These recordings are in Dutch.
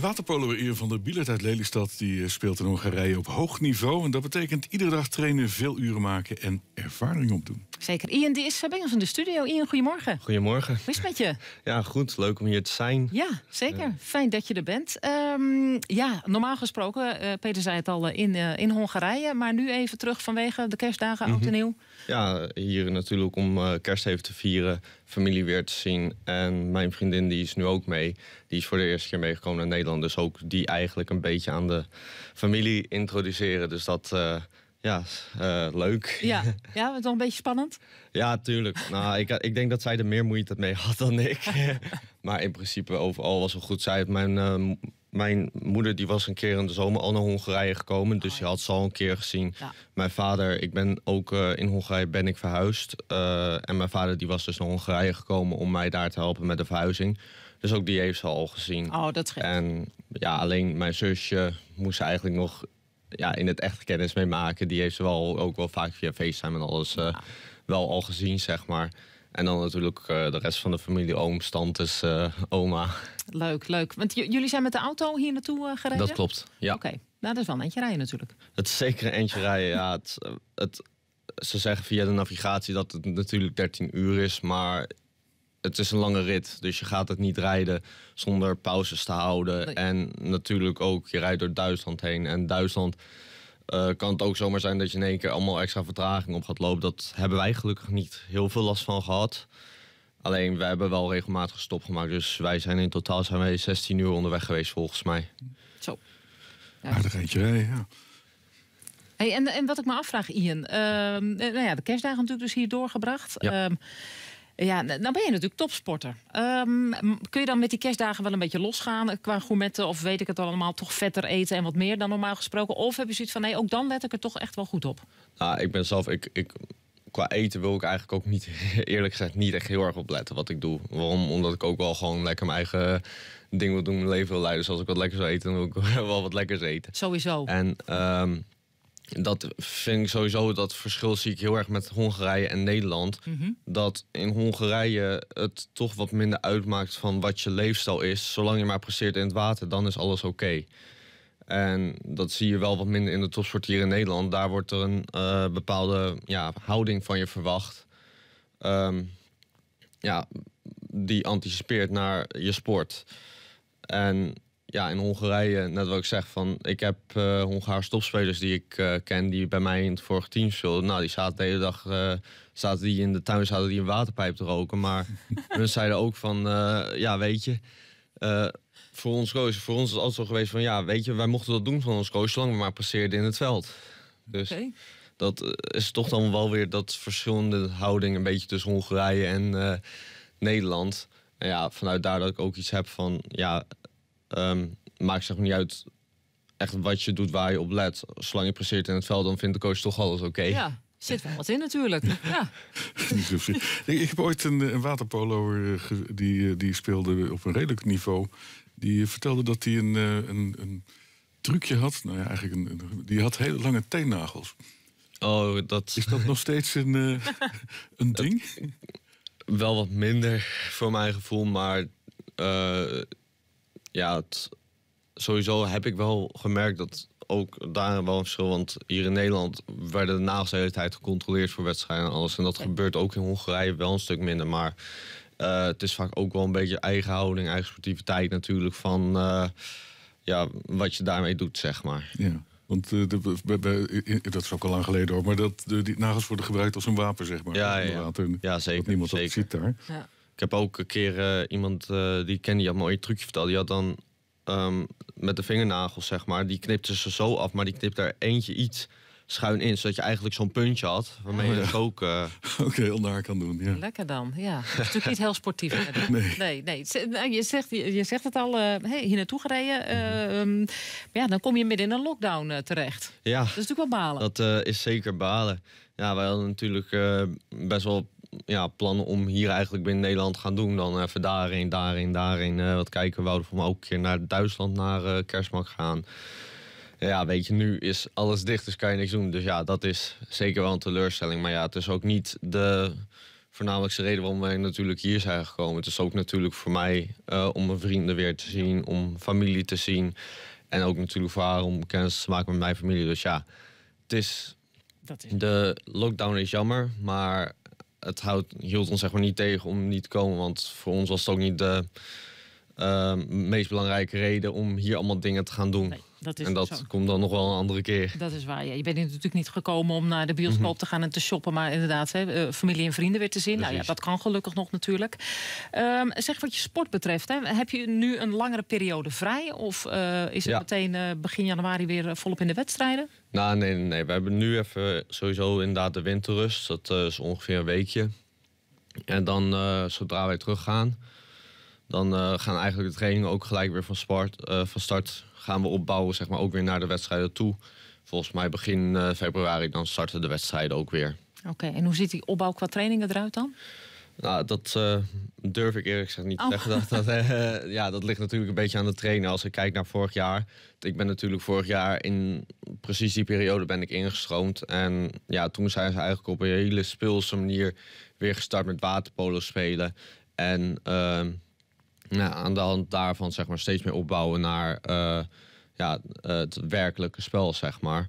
Waterpoloer waterpolo van de Bielert uit Lelystad die eh, speelt in Hongarije op hoog niveau. En dat betekent iedere dag trainen, veel uren maken en ervaring opdoen. Zeker. Ian die is eh, bij ons in de studio. Ian, goedemorgen. Goedemorgen. Hoe met je? Ja, goed. Leuk om hier te zijn. Ja, zeker. Fijn dat je er bent. Ehm, ja, normaal gesproken, eh, Peter zei het al, eh, in, in Hongarije. Maar nu even terug vanwege de kerstdagen, mm -hmm. nieuw. Ja, hier natuurlijk om uh, kerst even te vieren, familie weer te zien. En mijn vriendin die is nu ook mee. Die is voor de eerste keer meegekomen naar Nederland. Dus ook die eigenlijk een beetje aan de familie introduceren. Dus dat ja, eh, leuk. Ja, ja was het een beetje spannend? ja, tuurlijk. Nou, ik, ik denk dat zij er meer moeite mee had dan ik. maar in principe overal was het goed. Zij mijn, eh, mijn moeder die was een keer in de zomer al naar Hongarije gekomen. Dus oh, die had ze al een keer gezien. Mijn vader, ik ben ook eh, in Hongarije ben ik verhuisd. en mijn vader die was dus naar Hongarije gekomen om mij daar te helpen met de verhuizing. Dus ook die heeft ze al gezien. Oh, dat scheelt. En ja, alleen mijn zusje moest eigenlijk nog ja, in het echt kennis mee maken. Die heeft ze wel ook wel vaak via FaceTime en alles eh, wel al gezien, zeg maar. En dan natuurlijk eh, de rest van de familie, ooms, tantes, eh, oma. Leuk, leuk. Want jullie zijn met de auto hier naartoe gereden? Dat klopt, ja. Oké, nou dat is wel een eentje rijden natuurlijk. Het is zeker een eentje rijden, ja. Het, het, ze zeggen via de navigatie dat het natuurlijk 13 uur is, maar het is een lange rit, dus je gaat het niet rijden zonder pauzes te houden. En natuurlijk ook, je rijdt door Duitsland heen. En Duitsland eh, kan het ook zomaar zijn dat je in één keer allemaal extra vertraging op gaat lopen. Dat hebben wij gelukkig niet heel veel last van gehad. Alleen, we hebben wel regelmatig stopgemaakt, gemaakt. Dus wij zijn in totaal zijn wij 16 uur onderweg geweest, volgens mij. Zo. Aardig eentje, hè? ja. Hey, en, en wat ik me afvraag, Ian. Ehm, eh, nou ja, de kerstdagen natuurlijk dus hier doorgebracht. Ja. Ehm, ja, nou ben je natuurlijk topsporter. Ehm, kun je dan met die kerstdagen wel een beetje losgaan eh, qua gourmetten of weet ik het allemaal, toch vetter eten en wat meer dan normaal gesproken? Of heb je zoiets van nee, ook dan let ik er toch echt wel goed op? Nou, ik ben zelf, ik, ik, qua eten wil ik eigenlijk ook niet, eerlijk gezegd, niet echt heel erg op letten wat ik doe. Waarom? Omdat ik ook wel gewoon lekker mijn eigen ding wil doen, mijn leven wil leiden. Dus als ik wat lekker zou eten, dan wil ik wel wat lekkers eten. Sowieso. En um, dat vind ik sowieso, dat verschil zie ik heel erg met Hongarije en Nederland. Mhm. Dat in Hongarije het toch wat minder uitmaakt van wat je leefstijl is. Zolang je maar presteert in het water, dan is alles oké. En dat zie je wel wat minder in de topsport hier in Nederland. Daar wordt er een eh, bepaalde ja, houding van je verwacht. Ehm, ja, die anticipeert naar je sport. En ja, in Hongarije, net wat ik zeg, van, ik heb uh, Hongaarse topspelers die ik eh, ken, die bij mij in het vorige team speelden. Nou, die zaten de hele dag eh, zaten die in de tuin, zaten die een waterpijp te roken. Maar hun zeiden ook van, ja, weet je, voor ons coach, voor ons is het altijd zo geweest van, ja, weet je, wij mochten dat doen van ons coach, lang maar passeerde in het veld. Dus dat is toch dan wel weer dat verschillende houding een beetje tussen Hongarije en Nederland. En nou ja, vanuit daar dat ik ook iets heb van, ja, Um, maakt zeg niet uit echt wat je doet, waar je op let. Zolang je presteert in het veld, dan vindt de coach toch alles oké. Ja. Zit wel wat in natuurlijk. Ja. ik heb ooit een, een waterpolo eh, die, eh, die speelde op een redelijk niveau. Die eh, vertelde dat hij een, een, een trucje had. Nou ja, eigenlijk een, die had hele lange teennagels. Oh, dat... Is dat nog steeds een, een ding? wel wat minder voor mijn gevoel, maar ja, sowieso heb ik wel gemerkt dat ook daar wel een verschil. Want hier in Nederland werden de nagels de hele tijd gecontroleerd voor wedstrijden en alles. En dat gebeurt ook in Hongarije wel een stuk minder. Maar eh, het is vaak ook wel een beetje eigen houding, eigen sportiviteit natuurlijk. Van eh, ja, wat je daarmee doet, zeg maar. Ja. Want eh, de, dat is ook al lang geleden hoor, maar dat, de, die nagels worden gebruikt als een wapen, zeg maar. Ja, ja, zeker. niemand zeker. dat ziet daar. Ja. Ik heb ook een keer eh, iemand eh, die ik ken, die had mooi mooie trucje verteld. Die had dan ehm, met de vingernagels, zeg maar, die knipte ze zo af, maar die knipt er eentje iets schuin in, zodat je eigenlijk zo'n puntje had, waarmee je oh, het ook... Uh... Oké, okay, onder kan doen, ja. Lekker dan, ja. Dat is natuurlijk niet heel sportief. nee. nee. Nee, nou, je, zegt, je zegt het al, uh, hier naartoe gereden. Mhm. Ehm, ja, dan kom je midden in een lockdown terecht. Ja. Dat is natuurlijk wel balen. Dat is zeker balen. Ja, wij hadden natuurlijk best wel ja, plannen om hier eigenlijk binnen Nederland te gaan doen. Dan even daarin daarin daarin eh, wat kijken. We wouden voor me ook een keer naar Duitsland, naar uh, gaan. Ja, weet je, nu is alles dicht, dus kan je niks doen. Dus ja, dat is zeker wel een teleurstelling. Maar ja, het is ook niet de voornamelijkste reden waarom wij natuurlijk hier zijn gekomen. Het is ook natuurlijk voor mij eh, om mijn vrienden weer te zien, om familie te zien. En ook natuurlijk voor haar om kennis te maken met mijn familie. Dus ja, het is... Dat is... De lockdown is jammer, maar het houdt, hield ons zeg maar niet tegen om niet te komen. Want voor ons was het ook niet de uh, meest belangrijke reden om hier allemaal dingen te gaan doen. Nee, dat is en dat komt dan nog wel een andere keer. Dat is waar. Je bent natuurlijk niet gekomen om naar de bioscoop mhm. te gaan en te shoppen, maar inderdaad, hè, eh, familie en vrienden weer te zien. Nou ja, dat kan gelukkig nog natuurlijk. Ehm, zeg wat je sport betreft, hè, heb je nu een langere periode vrij? Of eh, is het meteen eh, begin januari weer volop in de wedstrijden? Nou, nee, nee, nee. We hebben nu even sowieso inderdaad de winterrust. Dat is ongeveer een weekje. En dan zodra wij teruggaan dan eh, gaan eigenlijk de trainingen ook gelijk weer van, eh, van start. Gaan we opbouwen, zeg maar, ook weer naar de wedstrijden toe. Volgens mij begin eh, februari dan starten de wedstrijden ook weer. Oké, en hoe ziet die opbouw qua trainingen eruit dan? Nou, dat durf ik eerlijk gezegd niet te oh. zeggen. Dat, ja, dat ligt natuurlijk een beetje aan de trainen. Als ik kijk naar vorig jaar. Ik ben natuurlijk vorig jaar in precies die periode ben ik ingestroomd. En ja, toen zijn ze eigenlijk op een hele speelse manier weer gestart met waterpolo spelen. En ehm, ja, aan de hand daarvan zeg maar, steeds meer opbouwen naar eh, ja, het werkelijke spel, zeg maar.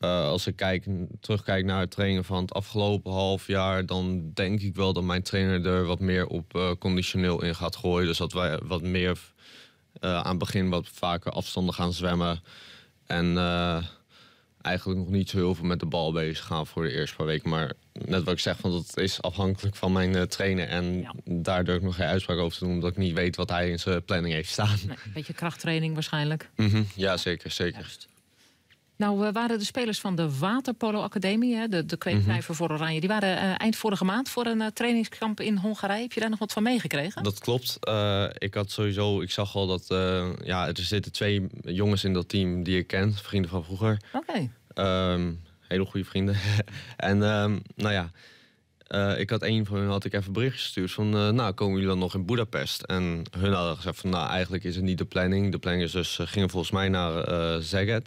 Eh, als ik kijk, terugkijk naar het trainen van het afgelopen half jaar, dan denk ik wel dat mijn trainer er wat meer op eh, conditioneel in gaat gooien. Dus dat wij wat meer aan het begin wat vaker afstanden gaan zwemmen. En eigenlijk nog niet zo heel veel met de bal bezig gaan voor de eerste paar weken. Maar net wat ik zeg, van dat is afhankelijk van mijn trainen eh, trainer. En daar durf ik nog geen uitspraak over te doen, omdat ik niet weet wat hij in zijn planning heeft staan. een beetje krachttraining waarschijnlijk. Mhm, ja, zeker, zeker. Nou, we waren de spelers van de Waterpolo Academie, de, de kweekvijver mhm. voor Oranje, die waren eh, eind vorige maand voor een eh, trainingskamp in Hongarije. Heb je daar nog wat van meegekregen? Dat klopt. ik had sowieso, ik zag al dat ja, er zitten twee jongens in dat team die ik ken, vrienden van vroeger. Oké. Ehm, hele goede vrienden. en ehm, nou ja, eh, ik had een van hen had ik even bericht gestuurd van, eh, nou komen jullie dan nog in Budapest? En hun hadden gezegd van, nou eigenlijk is het niet de planning. De planning is dus, eh, gingen volgens mij naar uh,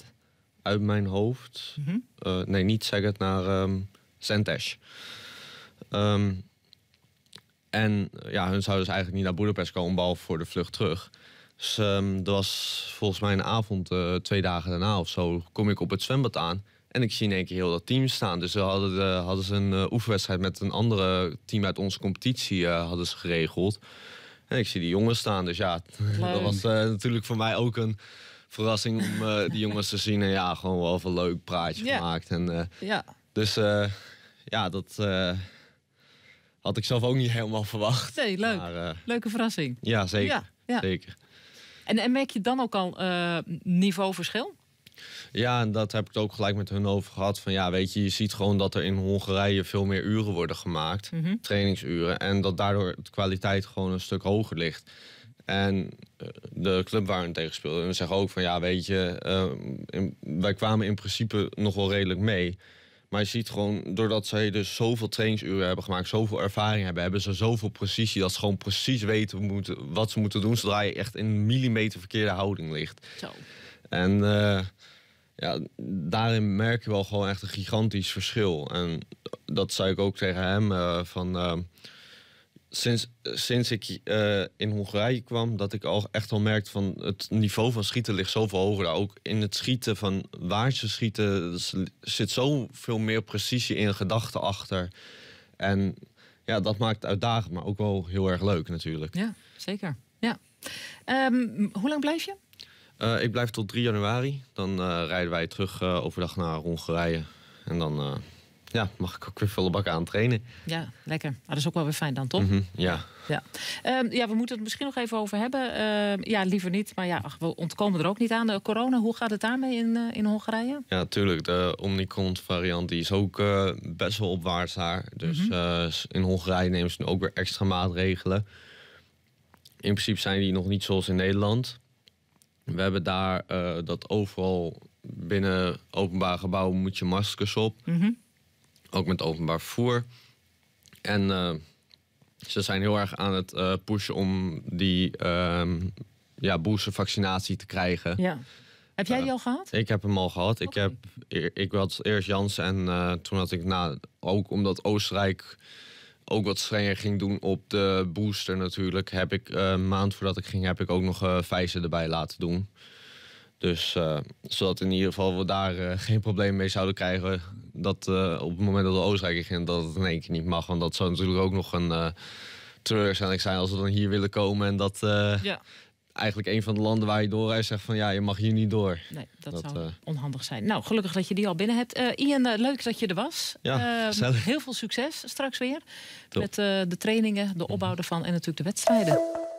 uit mijn hoofd. Mhm. nee, niet Zeged, naar um, en ja, hun zouden dus eigenlijk niet naar Budapest komen, behalve voor de vlucht terug. Dus ehm, dat was volgens mij een avond, eh, twee dagen daarna of zo, kom ik op het zwembad aan. En ik zie in één keer heel dat team staan. Dus ze hadden, hadden ze een uh, oefenwedstrijd met een andere team uit onze competitie eh, hadden ze geregeld. En ik zie die jongens staan. Dus ja, dat was natuurlijk voor mij ook een verrassing om die jongens te zien. En ja, gewoon wel een leuk praatje gemaakt. En, ja. Dus ja, dat had ik zelf ook niet helemaal verwacht. Nee, leuk. Leuke verrassing. Ja, zeker. ja. zeker. En, merk je dan ook al uh, niveauverschil? Ja, en dat heb ik het ook gelijk met hun over gehad. Van ja, weet je, je ziet gewoon dat er in Hongarije veel meer uren worden gemaakt, mhm. trainingsuren. En dat daardoor de kwaliteit gewoon een stuk hoger ligt. En eh, de club waar we tegen speelden, zeggen ook van ja, weet je, eh, wij kwamen in principe nog wel redelijk mee. Maar je ziet gewoon, doordat zij dus zoveel trainingsuren hebben gemaakt, zoveel ervaring hebben, hebben ze zoveel precisie dat ze gewoon precies weten wat ze moeten doen zodra je echt in een millimeter verkeerde houding ligt. Zo. En eh, ja, daarin merk je wel gewoon echt een gigantisch verschil. En dat zei ik ook tegen hem eh, van. Eh, sinds, eh, sinds ik eh, in Hongarije kwam, dat ik al echt al merkte van het niveau van schieten ligt zoveel hoger. Nou, ook in het schieten van waar ze schieten zit zoveel meer precisie in gedachten achter. En ja, dat maakt uitdagend, maar ook wel heel erg leuk natuurlijk. Ja, zeker. Ja. Ehm, hoe lang blijf je? Eh, ik blijf tot 3 januari. Dan rijden wij terug overdag naar Hongarije. En dan ja, mag ik ook weer volle bak aan trainen. Ja, lekker. Maar ah, dat is ook wel weer fijn dan, toch? Mhm, ja. Ja. Ehm, ja, we moeten het misschien nog even over hebben. Ehm, ja, liever niet. Maar ja, ach, we ontkomen er ook niet aan. De eh, corona, hoe gaat het daarmee in, eh, in Hongarije? Ja, tuurlijk. De Omicron-variant die is ook eh, best wel opwaarts daar. Dus mhm. in Hongarije nemen ze nu ook weer extra maatregelen. In principe zijn die nog niet zoals in Nederland. We hebben daar dat overal binnen openbaar gebouwen moet je maskers op. Mm ook met openbaar vervoer. En eh, ze zijn heel erg aan het eh, pushen om die um, ja, boostervaccinatie te krijgen. Ja. Heb jij eh, die al gehad? Ik heb hem al gehad. Ik, heb, ik had eerst Janssen en toen had ik, na nou, ook omdat Oostenrijk ook wat strenger ging doen op de booster natuurlijk, heb ik maand voordat ik ging, heb ik ook nog uh, erbij laten doen. Dus eh, zodat in ieder geval we daar eh, geen probleem mee zouden krijgen. Dat eh, op het moment dat we Oostenrijk gingen, dat het in één keer niet mag. Want dat zou natuurlijk ook nog een teleurstelling zijn als we dan hier willen komen. En dat ja. eigenlijk een van de landen waar je doorreist zegt van ja, je mag hier niet door. Nee, dat, zou onhandig zijn. Nou, gelukkig dat je die al binnen hebt. Ian, leuk dat je er was. Ehm, heel veel succes straks weer. Met de trainingen, de opbouw mhm. ervan en natuurlijk de wedstrijden.